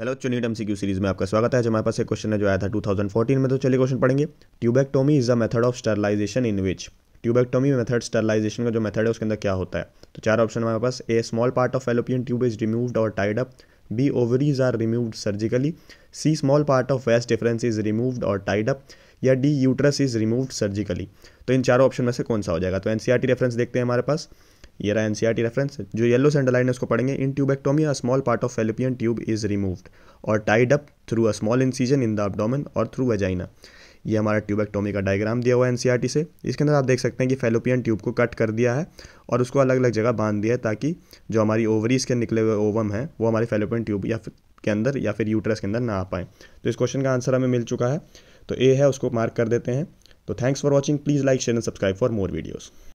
hello चुनीट M series में आपका स्वागत है जो हमारे पास एक क्वेश्चन है जो आया था 2014 में तो चलिए क्वेश्चन पढ़ेंगे tubectomy is a method of sterilization in which tubectomy method sterilization का जो मेथड है उसके अंदर क्या होता है तो चार ऑप्शन हमारे पास A small part of fallopian tube is removed और tied up B ovaries are removed surgically C small part of vas deferens is removed और टाइड अप या D uterus is removed surgically तो इन चारों option में से कौन सा हो जाएगा तो एन रेफरेंस e देखते हैं हमारे पास ये रहा एनसीईआरटी रेफरेंस e जो येलो से अंडरलाइन है उसको पढ़ेंगे in tubectomy a small part of fallopian tube is removed और tied up through a small incision in the abdomen और थ्रू वेजाइना ये हमारा ट्यूबेक्टोमी का डायग्राम दिया हुआ है एनसीईआरटी e से इसके अंदर आप देख सकते हैं कि फेलोपियन ट्यूब को कट कर दिया है और उसको अलग अलग जगह बांध दिया है ताकि जो हमारी ओवरीज के निकले हुए ओवम है वो हमारे फेलोपियन ट्यूब या के अंदर या फिर यूट्रस के अंदर ना आ पाएँ तो इस क्वेश्चन का आंसर हमें मिल चुका है तो ए है उसको मार्क कर देते हैं तो thanks for watching please like share and subscribe for more videos